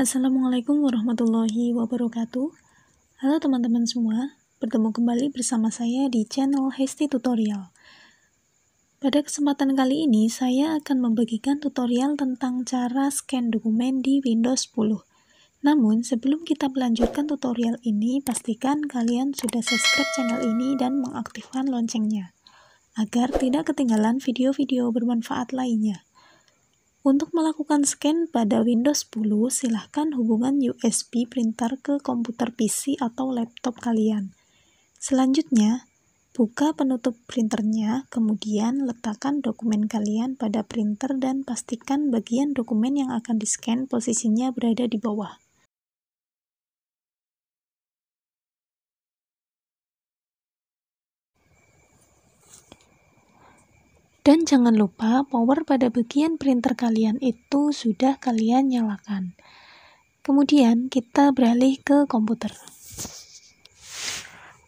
Assalamualaikum warahmatullahi wabarakatuh. Halo teman-teman semua, bertemu kembali bersama saya di channel Hesti Tutorial. Pada kesempatan kali ini, saya akan membagikan tutorial tentang cara scan dokumen di Windows 10. Namun, sebelum kita melanjutkan tutorial ini, pastikan kalian sudah subscribe channel ini dan mengaktifkan loncengnya, agar tidak ketinggalan video-video bermanfaat lainnya. Untuk melakukan scan pada Windows 10, silahkan hubungan USB printer ke komputer PC atau laptop kalian. Selanjutnya, buka penutup printernya, kemudian letakkan dokumen kalian pada printer dan pastikan bagian dokumen yang akan di-scan posisinya berada di bawah. Dan jangan lupa power pada bagian printer kalian itu sudah kalian nyalakan. Kemudian kita beralih ke komputer.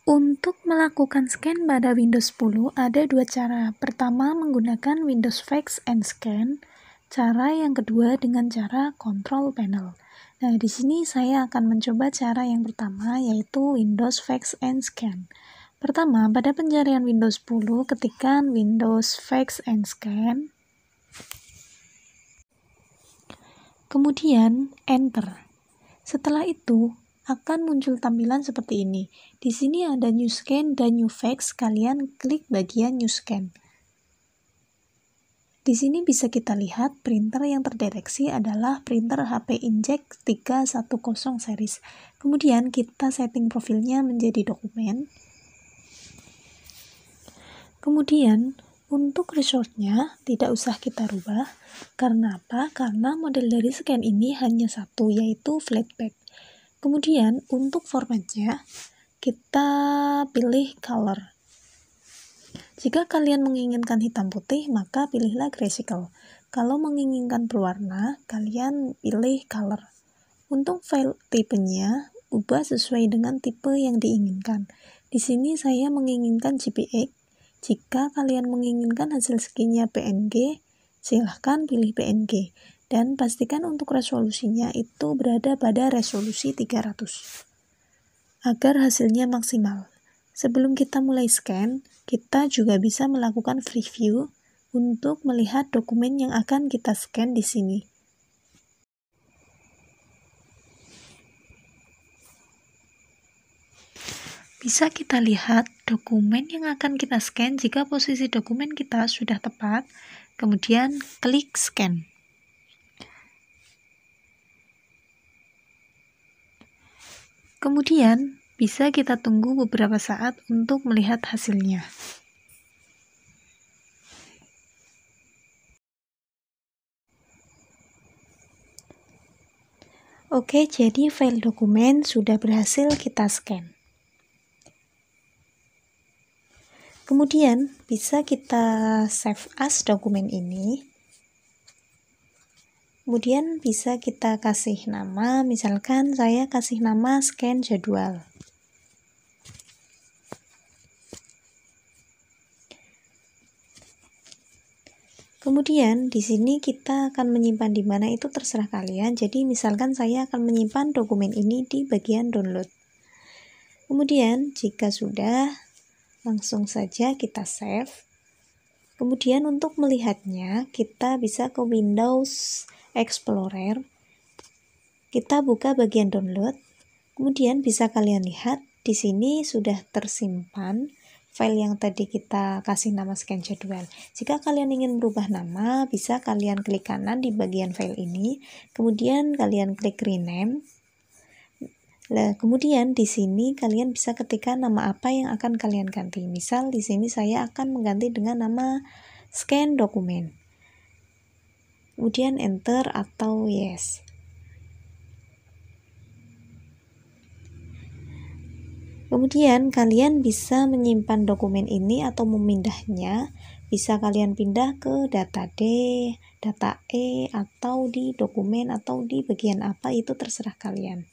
Untuk melakukan scan pada Windows 10 ada dua cara. Pertama menggunakan Windows Fax and Scan. Cara yang kedua dengan cara Control Panel. Nah, di sini saya akan mencoba cara yang pertama yaitu Windows Fax and Scan. Pertama, pada pencarian Windows 10, ketikkan Windows Fax and Scan. Kemudian, Enter. Setelah itu, akan muncul tampilan seperti ini. Di sini ada New Scan dan New Fax. Kalian klik bagian New Scan. Di sini bisa kita lihat printer yang terdeteksi adalah printer HP Inject 310 series. Kemudian kita setting profilnya menjadi dokumen. Kemudian, untuk resortnya tidak usah kita rubah. Karena apa? Karena model dari scan ini hanya satu, yaitu flatback. Kemudian, untuk formatnya, kita pilih color. Jika kalian menginginkan hitam putih, maka pilihlah grayscale. Kalau menginginkan berwarna, kalian pilih color. Untuk file tipenya, ubah sesuai dengan tipe yang diinginkan. Di sini saya menginginkan JPEG, jika kalian menginginkan hasil skinnya PNG, silahkan pilih PNG. Dan pastikan untuk resolusinya itu berada pada resolusi 300. Agar hasilnya maksimal. Sebelum kita mulai scan, kita juga bisa melakukan preview untuk melihat dokumen yang akan kita scan di sini. Bisa kita lihat dokumen yang akan kita scan jika posisi dokumen kita sudah tepat, kemudian klik scan. Kemudian, bisa kita tunggu beberapa saat untuk melihat hasilnya. Oke, jadi file dokumen sudah berhasil kita scan. Kemudian bisa kita save as dokumen ini. Kemudian bisa kita kasih nama, misalkan saya kasih nama scan jadwal. Kemudian di sini kita akan menyimpan di mana itu terserah kalian. Jadi misalkan saya akan menyimpan dokumen ini di bagian download. Kemudian jika sudah Langsung saja kita save. Kemudian untuk melihatnya, kita bisa ke Windows Explorer. Kita buka bagian download. Kemudian bisa kalian lihat di sini sudah tersimpan file yang tadi kita kasih nama scan jadwal. Jika kalian ingin merubah nama, bisa kalian klik kanan di bagian file ini, kemudian kalian klik rename, Nah, kemudian di sini kalian bisa ketikkan nama apa yang akan kalian ganti. Misal di sini saya akan mengganti dengan nama scan dokumen. Kemudian enter atau yes. Kemudian kalian bisa menyimpan dokumen ini atau memindahnya. Bisa kalian pindah ke data D, data E, atau di dokumen atau di bagian apa itu terserah kalian.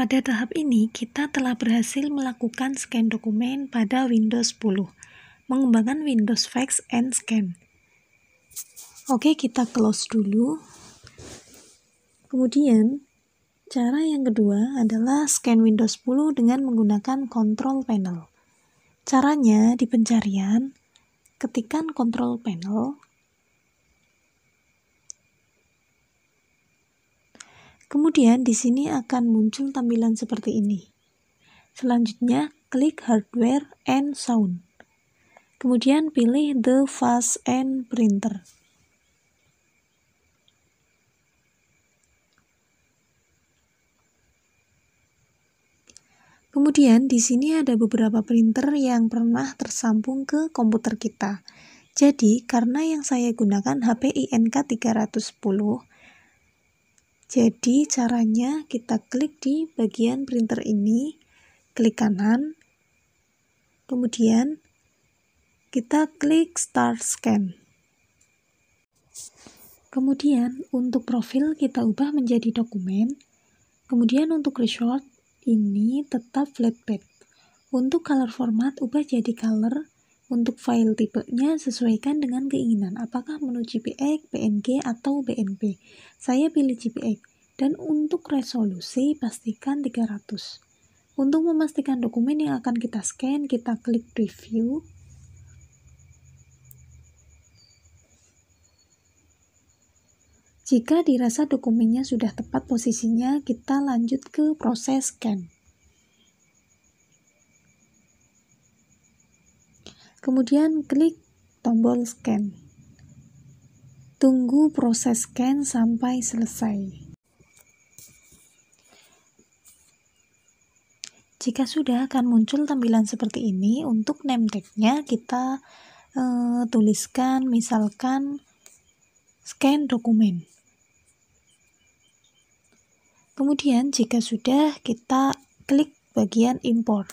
Pada tahap ini, kita telah berhasil melakukan scan dokumen pada Windows 10, mengembangkan Windows Fax and Scan. Oke, kita close dulu. Kemudian, cara yang kedua adalah scan Windows 10 dengan menggunakan Control Panel. Caranya di pencarian, ketikan Control Panel, Kemudian di sini akan muncul tampilan seperti ini. Selanjutnya, klik hardware and sound. Kemudian pilih the fast and printer. Kemudian di sini ada beberapa printer yang pernah tersambung ke komputer kita. Jadi, karena yang saya gunakan HP INK 310, jadi caranya kita klik di bagian printer ini, klik kanan, kemudian kita klik start scan. Kemudian untuk profil kita ubah menjadi dokumen, kemudian untuk resort ini tetap flatbed. Untuk color format ubah jadi color, untuk file tipenya, sesuaikan dengan keinginan apakah menu JPEG, PNG, atau BNP. Saya pilih JPEG. Dan untuk resolusi, pastikan 300. Untuk memastikan dokumen yang akan kita scan, kita klik preview. Jika dirasa dokumennya sudah tepat posisinya, kita lanjut ke proses scan. Kemudian klik tombol scan. Tunggu proses scan sampai selesai. Jika sudah akan muncul tampilan seperti ini, untuk name tag-nya kita e, tuliskan misalkan scan dokumen. Kemudian jika sudah kita klik bagian import.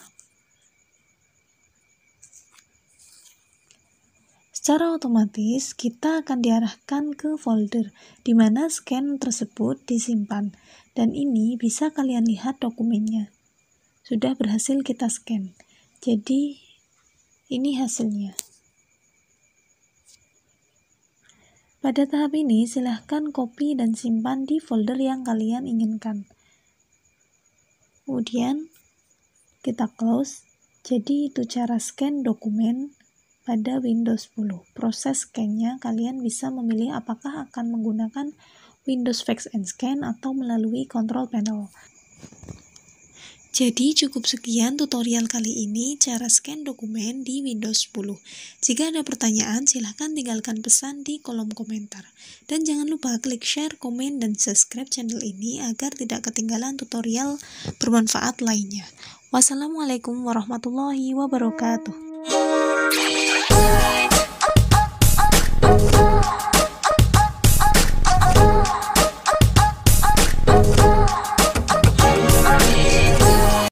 Secara otomatis, kita akan diarahkan ke folder di mana scan tersebut disimpan, dan ini bisa kalian lihat dokumennya. Sudah berhasil kita scan, jadi ini hasilnya. Pada tahap ini, silahkan copy dan simpan di folder yang kalian inginkan. Kemudian, kita close. Jadi, itu cara scan dokumen pada Windows 10. Proses scan-nya kalian bisa memilih apakah akan menggunakan Windows Fax and Scan atau melalui Control Panel. Jadi cukup sekian tutorial kali ini cara scan dokumen di Windows 10. Jika ada pertanyaan silahkan tinggalkan pesan di kolom komentar. Dan jangan lupa klik share, komen, dan subscribe channel ini agar tidak ketinggalan tutorial bermanfaat lainnya. Wassalamualaikum warahmatullahi wabarakatuh.